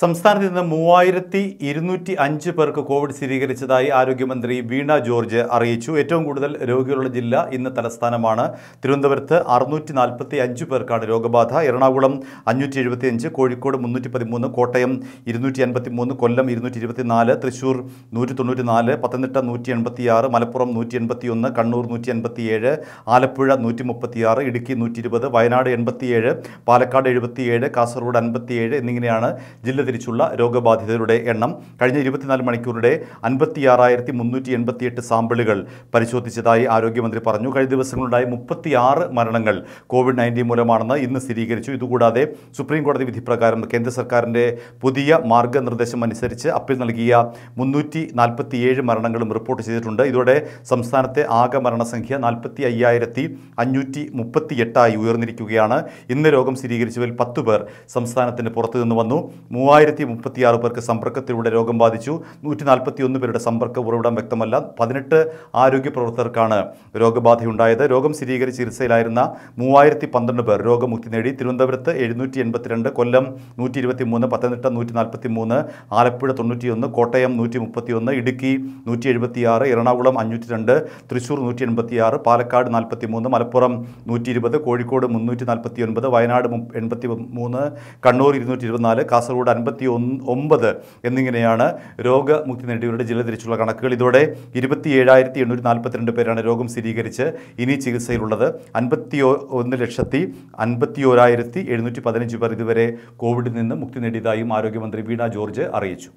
സംസ്ഥാനത്ത് ഇന്ന് മൂവായിരത്തി ഇരുന്നൂറ്റി അഞ്ച് പേർക്ക് കോവിഡ് സ്ഥിരീകരിച്ചതായി ആരോഗ്യമന്ത്രി വീണ ജോർജ് അറിയിച്ചു ഏറ്റവും കൂടുതൽ രോഗികളുള്ള ജില്ല ഇന്ന് തലസ്ഥാനമാണ് തിരുവനന്തപുരത്ത് അറുന്നൂറ്റി നാൽപ്പത്തി അഞ്ച് പേർക്കാണ് രോഗബാധ എറണാകുളം അഞ്ഞൂറ്റി എഴുപത്തി അഞ്ച് കോഴിക്കോട് മുന്നൂറ്റി പതിമൂന്ന് കോട്ടയം ഇരുന്നൂറ്റി അൻപത്തി മൂന്ന് കൊല്ലം ഇരുന്നൂറ്റി ഇരുപത്തിനാല് തൃശ്ശൂർ നൂറ്റി തൊണ്ണൂറ്റി നാല് പത്തനംതിട്ട നൂറ്റി എൺപത്തി ആറ് മലപ്പുറം നൂറ്റി എൺപത്തി ഒന്ന് കണ്ണൂർ നൂറ്റി എൺപത്തി ഏഴ് ആലപ്പുഴ നൂറ്റി മുപ്പത്തി ആറ് ഇടുക്കി നൂറ്റി ഇരുപത് വയനാട് എൺപത്തിയേഴ് പാലക്കാട് എഴുപത്തിയേഴ് കാസർഗോഡ് അൻപത്തിയേഴ് എന്നിങ്ങനെയാണ് ജില്ല തിരിച്ചുള്ള രോഗബാധിതരുടെ എണ്ണം കഴിഞ്ഞ ഇരുപത്തിനാല് മണിക്കൂറിടെ അൻപത്തിയാറായിരത്തി മുന്നൂറ്റി എൺപത്തിയെട്ട് സാമ്പിളുകൾ പരിശോധിച്ചതായി ആരോഗ്യമന്ത്രി പറഞ്ഞു കഴിഞ്ഞ ദിവസങ്ങളുണ്ടായ മുപ്പത്തിയാറ് മരണങ്ങൾ കോവിഡ് നയൻറ്റീൻ മൂലമാണെന്ന് ഇന്ന് സ്ഥിരീകരിച്ചു ഇതുകൂടാതെ സുപ്രീം കോടതി വിധി പ്രകാരം കേന്ദ്ര സർക്കാരിൻ്റെ പുതിയ മാർഗനിർദ്ദേശം അനുസരിച്ച് അപ്പീൽ നൽകിയ മുന്നൂറ്റി നാൽപ്പത്തിയേഴ് മരണങ്ങളും റിപ്പോർട്ട് ചെയ്തിട്ടുണ്ട് ഇതോടെ സംസ്ഥാനത്തെ ആകെ മരണസംഖ്യ നാൽപ്പത്തി അയ്യായിരത്തി അഞ്ഞൂറ്റി മുപ്പത്തിയെട്ടായി ഉയർന്നിരിക്കുകയാണ് ഇന്ന് രോഗം സ്ഥിരീകരിച്ചവരിൽ പത്ത് പേർ സംസ്ഥാനത്തിന് പുറത്തു വന്നു മൂവായിരം മൂവായിരത്തി മുപ്പത്തിയാറ് പേർക്ക് സമ്പർക്കത്തിലൂടെ രോഗം ബാധിച്ചു നൂറ്റി നാൽപ്പത്തിയൊന്ന് പേരുടെ സമ്പർക്ക ഉറവിടം വ്യക്തമല്ല പതിനെട്ട് ആരോഗ്യ പ്രവർത്തകർക്കാണ് രോഗബാധയുണ്ടായത് രോഗം സ്ഥിരീകരിച്ച ചികിത്സയിലായിരുന്ന മൂവായിരത്തി പന്ത്രണ്ട് പേർ രോഗമുക്തി നേടി തിരുവനന്തപുരത്ത് എഴുന്നൂറ്റി എൺപത്തിരണ്ട് കൊല്ലം നൂറ്റി ഇരുപത്തി മൂന്ന് പത്തനംതിട്ട നൂറ്റി നാൽപ്പത്തി മൂന്ന് ആലപ്പുഴ തൊണ്ണൂറ്റിയൊന്ന് കോട്ടയം നൂറ്റി മുപ്പത്തിയൊന്ന് ഇടുക്കി നൂറ്റി എഴുപത്തിയാറ് എറണാകുളം അഞ്ഞൂറ്റി രണ്ട് തൃശൂർ നൂറ്റി എൺപത്തിയാറ് പാലക്കാട് നാൽപ്പത്തി മൂന്ന് മലപ്പുറം നൂറ്റി ഇരുപത് കോഴിക്കോട് മുന്നൂറ്റി നാൽപ്പത്തി ഒൻപത് വയനാട് എൺപത്തി മൂന്ന് കണ്ണൂർ ഇരുന്നൂറ്റി ഇരുപത്തിനാല് കാസർഗോഡ് അൻപത്തി അൻപത്തി ഒമ്പത് എന്നിങ്ങനെയാണ് രോഗമുക്തി നേടിയവരുടെ ജില്ല തിരിച്ചുള്ള കണക്കുകൾ ഇതോടെ ഇരുപത്തി ഏഴായിരത്തി എണ്ണൂറ്റി നാൽപ്പത്തിരണ്ട് പേരാണ് രോഗം സ്ഥിരീകരിച്ച് ഇനി ചികിത്സയിലുള്ളത് അൻപത്തി ഒന്ന് ലക്ഷത്തി അൻപത്തി ഓരായിരത്തി എഴുന്നൂറ്റി പതിനഞ്ച് പേർ ഇതുവരെ കോവിഡിൽ നിന്ന് മുക്തി നേടിയതായും ആരോഗ്യമന്ത്രി വീണ ജോർജ് അറിയിച്ചു